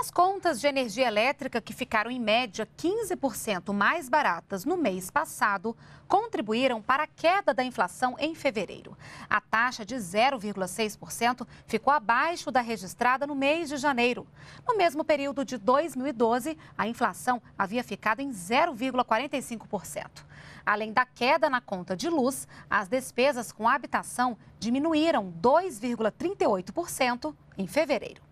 As contas de energia elétrica, que ficaram em média 15% mais baratas no mês passado, contribuíram para a queda da inflação em fevereiro. A taxa de 0,6% ficou abaixo da registrada no mês de janeiro. No mesmo período de 2012, a inflação havia ficado em 0,45%. Além da queda na conta de luz, as despesas com habitação diminuíram 2,38% em fevereiro.